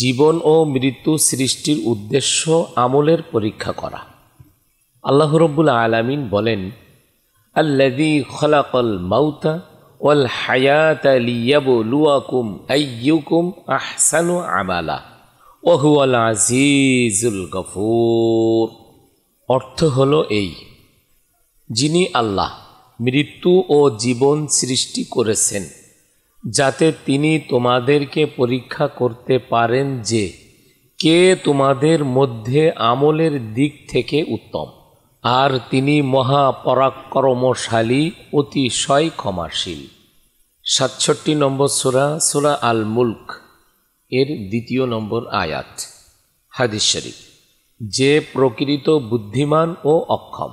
জীবন ও মৃত্যু সৃষ্টির উদ্দেশ্য আমলের পরীক্ষা করা আল্লাহ রব্বুল আলামিন বলেন আল্লাদি খলাকল মাউতা ওয়াল হায়াত লিয়াবলুয়াকুম আইয়ুকুম আহসানু আমালা ওহুয়াল আজিজুল গফুর অর্থ হল এই যিনি আল্লাহ মৃত্যু ও জীবন সৃষ্টি করেছেন যাতে তিনি তোমাদেরকে পরীক্ষা করতে পারেন যে কে তোমাদের মধ্যে আমলের দিক থেকে উত্তম আর তিনি মহাপরাক্রমশালী অতিশয় ক্ষমাশীল সাতষট্টি নম্বর সোরা সোরা আল মুল্ক এর দ্বিতীয় নম্বর আয়াত হাদিস শরীফ যে প্রকৃত বুদ্ধিমান ও অক্ষম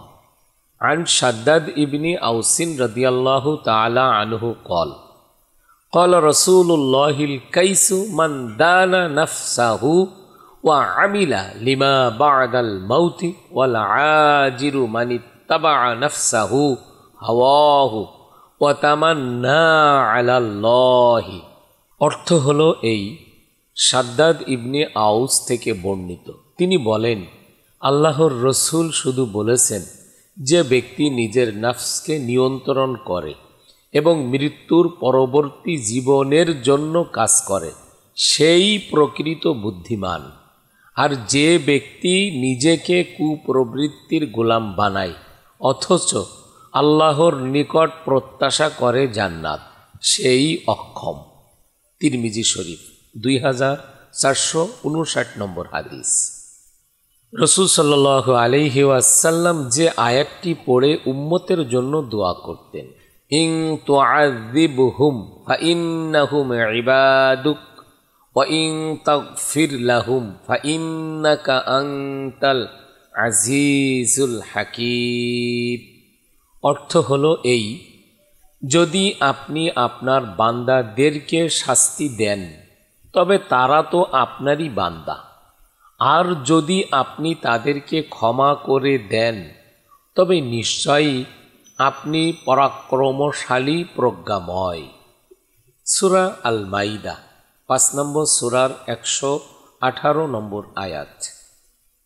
আন সাদ্দাদ ইবনি আউসিন রদিয়াল্লাহু তালা আনহু কল قال رسول الله الكيس من دان نفسه وعمل لما بعد الموت والعاجر من اتبع نفسه হাওয়াহ ওয়াতামান্না আলাল্লাহি অর্থ হলো এই সাদ্দাদ ইবনে আউস থেকে বর্ণিত তিনি বলেন আল্লাহর রসুল শুধু বলেছেন যে ব্যক্তি নিজের নাফসকে নিয়ন্ত্রণ করে এবং মৃত্যুর পরবর্তী জীবনের জন্য কাজ করে সেই প্রকৃত বুদ্ধিমান আর যে ব্যক্তি নিজেকে কুপ্রবৃত্তির গোলাম বানায় অথচ আল্লাহর নিকট প্রত্যাশা করে জান্নাত সেই অক্ষম তিরমিজি শরীফ দুই হাজার চারশো উনষাট নম্বর হাদিস রসুল সাল্লাহ আলহি যে আয়াতটি পড়ে উম্মতের জন্য দোয়া করতেন ইং তুম ফুম عبادك وإن تغفر لهم فإنك أنت العزيز হাকিব অর্থ হলো এই যদি আপনি আপনার বান্দাদেরকে শাস্তি দেন তবে তারা তো আপনারই বান্দা আর যদি আপনি তাদেরকে ক্ষমা করে দেন তবে নিশ্চয়ই আপনি পরাক্রমশালী প্রজ্ঞাময় সুরা আল মাইদা পাঁচ নম্বর সুরার একশো আঠারো নম্বর আয়াত